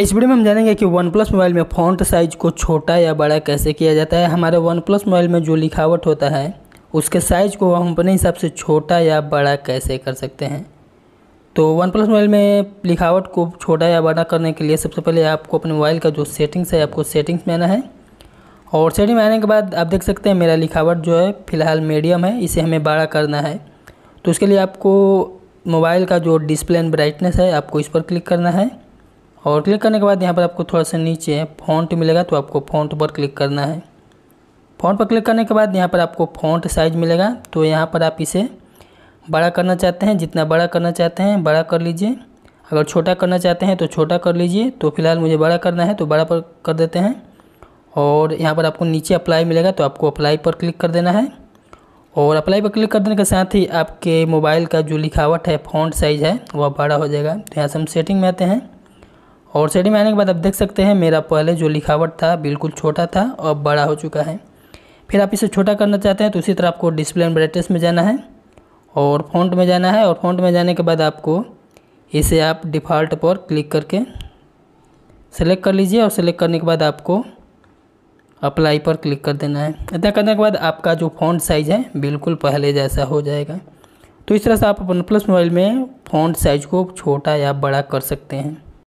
इस वीडियो में हम जानेंगे कि वन प्लस मोबाइल में फ़ॉन्ट साइज को छोटा या बड़ा कैसे किया जाता है हमारे वन प्लस मोबाइल में जो लिखावट होता है उसके साइज़ को हम अपने हिसाब से छोटा या बड़ा कैसे कर सकते हैं तो वन प्लस मोबाइल में लिखावट को छोटा या बड़ा करने के लिए सबसे पहले आपको अपने मोबाइल का जो सेटिंग्स है आपको सेटिंग्स में आना है और सेटिंग में आने के बाद आप देख सकते हैं मेरा लिखावट जो है फ़िलहाल मीडियम है इसे हमें बड़ा करना है तो उसके लिए आपको मोबाइल का जो डिस्प्ले एंड ब्राइटनेस है आपको इस पर क्लिक करना है और क्लिक करने के बाद यहाँ पर आपको थोड़ा सा नीचे फ़ॉन्ट मिलेगा तो आपको फ़ॉन्ट पर क्लिक करना है फ़ॉन्ट पर क्लिक करने के बाद यहाँ पर आपको फ़ॉन्ट साइज़ मिलेगा तो यहाँ पर आप इसे बड़ा करना चाहते हैं जितना बड़ा करना चाहते हैं बड़ा कर लीजिए अगर छोटा करना चाहते हैं तो छोटा कर लीजिए तो फिलहाल मुझे बड़ा करना है तो बड़ा पर कर देते हैं और यहाँ पर आपको नीचे अप्लाई मिलेगा तो आपको अप्लाई पर क्लिक कर देना है और अप्लाई पर क्लिक कर देने के साथ ही आपके मोबाइल का जो लिखावट है फ़ॉन्ट साइज़ है वह बड़ा हो जाएगा तो यहाँ से हम सेटिंग में आते हैं और शेडिंग आने के बाद आप देख सकते हैं मेरा पहले जो लिखावट था बिल्कुल छोटा था अब बड़ा हो चुका है फिर आप इसे छोटा करना चाहते हैं तो उसी तरह आपको डिस्प्ले एंड ब्राइटनेस में जाना है और फॉन्ट में जाना है और फॉन्ट में जाने के बाद आपको इसे आप डिफ़ॉल्ट पर क्लिक करके सेलेक्ट कर लीजिए और सेलेक्ट करने के बाद आपको अप्लाई पर क्लिक कर देना है इतना करने के बाद आपका जो फॉन्ट साइज़ है बिल्कुल पहले जैसा हो जाएगा तो इस तरह से आप वन प्लस मोबाइल में फॉन्ट साइज़ को छोटा या बड़ा कर सकते हैं